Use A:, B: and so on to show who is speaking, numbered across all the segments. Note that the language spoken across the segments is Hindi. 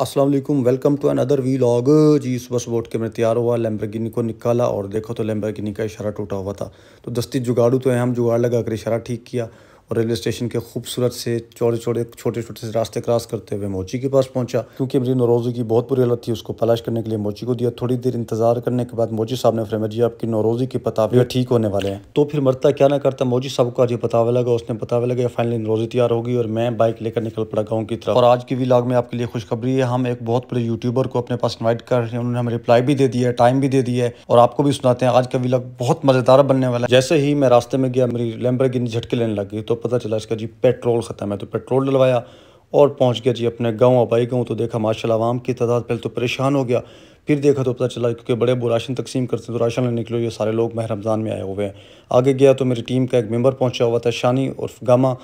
A: Aslam welcome to another vlog जी इस बस वोट के मैं तैयार हुआ लैम्बरगिनी को निकाला और देखो तो लैम्बरगिनी का इशारा टूटा हुआ था तो दस्ती जुगाड़ू तो है हम जुगाड़ लगा कर इशारा ठीक किया और रेलवे स्टेशन के खूबसूरत से चौड़े चौड़े छोटे छोटे से रास्ते क्रॉस करते हुए मोची के पास पहुंचा क्योंकि मेरी नौरोजी की बहुत बुरी हालत थी उसको पलाश करने के लिए मोची को दिया थोड़ी देर इंतजार करने के बाद मोची साहब ने फरमाया जी आपकी नौरोजी की भी ठीक होने वाले हैं तो फिर मरता क्या ना करता मोची साहब को आज पतावा लगा उसने पतावा लगा फाइनली नौरोजी तैयार होगी और मैं बाइक लेकर निकल पड़ा गाँव की तरफ और आज की व्लॉग में आपके लिए खुशखबरी है हम एक बहुत बड़े यूट्यूबर को अपने पास इन्वाइट कर रहे हैं उन्होंने हमें रिप्लाई भी दे दिया है टाइम भी दे दिया है और आपको भी सुनाते हैं आज का व्लॉग बहुत मजेदार बनने वाला है जैसे ही मैं रास्ते में गया मेरी लैम्बर झटके लेने लगी तो पता चला इसका जी पेट्रोल ख़त्म है तो पेट्रोल डलवाया और पहुंच गया जी अपने गांव अबाई गांव तो देखा माशा आवाम की तादाद पहले तो परेशान हो गया फिर देखा तो पता चला क्योंकि बड़े वो राशन तकसीम करते तो राशन लेने के लिए ये सारे लोग माह रमज़ान में आए हुए हैं आगे गया तो मेरी टीम का एक मेम्बर पहुंचा हुआ था शानी और गामा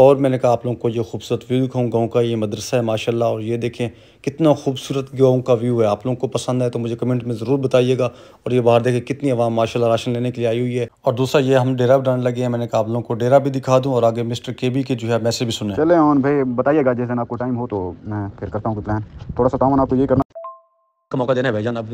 A: और मैंने कहा आप लोगों को ये खूबसूरत व्यू दिखाऊँ गाँव का ये मदरसा है माशाल्लाह और ये देखें कितना खूबसूरत गाँव का व्यू है आप लोगों को पसंद है तो मुझे कमेंट में ज़रूर बताइएगा और ये बाहर देखें कितनी आवाम माशाला राशन लेने के लिए आई हुई है और दूसरा ये हम डेरा बनाने लगे हैं मैंने कहा आप लोगों को डेरा भी दिखा दूँ और आगे मिस्टर के बी के जो है मैसेज भी सुने
B: चले भाई बताइएगा जैसे आपको टाइम हो तो मैं फिर करता हूँ प्लान थोड़ा सा टाउन आपको ये करना का मौका देना है भाईजान अब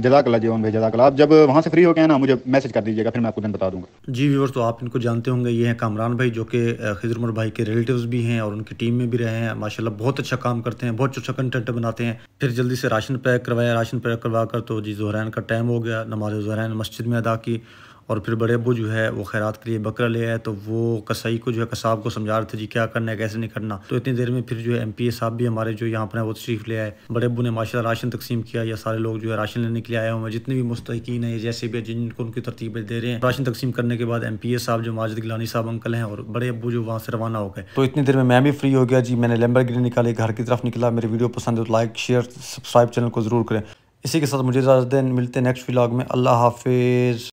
B: जजाकला जीवन भाई जजाकला आप जब वहाँ से फ्री हो गए ना मुझे मैसेज कर दीजिएगा फिर मैं आपको दिन बता दूंगा
A: जी व्यवर तो आप इनको जानते होंगे ये हैं कामरान भाई जो कि खजर उमर भाई के रिलेटिव भी हैं और उनकी टीम में भी रहे हैं माशाल्लाह बहुत अच्छा काम करते हैं बहुत अच्छा कंटेंट बनाते हैं फिर जल्दी से राशन पैक करवाया राशन पैक करवा कर तो जी जहरान का टाइम हो गया नमाज जहरान मस्जिद में अदा की और फिर बड़े अबू जो है वो खैरात के लिए बकरा ले आए तो वो कसाई को जो है कसाब को समझा रहे थे जी क्या करना है कैसे नहीं करना तो इतनी देर में फिर जो है एम पी ए साहब भी हमारे जो यहाँ पर है वो तशरीफ़ ले आए बड़े अबू ने माशा राशन तकसीम किया या सारे लोग जो है राशन लेने के लिए आए हुए हैं जितने भी मुस्तकिन है जैसे भी जिनको उनकी तरतीबें दे रहे हैं राशन तकसीम करने के बाद एम पी ए साहब जो माजिद गिलानी साहब अंकल हैं और बड़े अबू जो वहाँ से रवाना हो गए तो इतनी देर में मैं भी फ्री हो गया जी मैंने लंबर गिरी निकाली घर की तरफ निकला मेरी वीडियो पसंद है तो लाइक शेयर सब्सक्राइब चैनल को ज़रूर करें इसी के साथ मुझे इजाज़त दें मिलते हैं नेक्स्ट व्लॉग में अल्लाह हाफिज़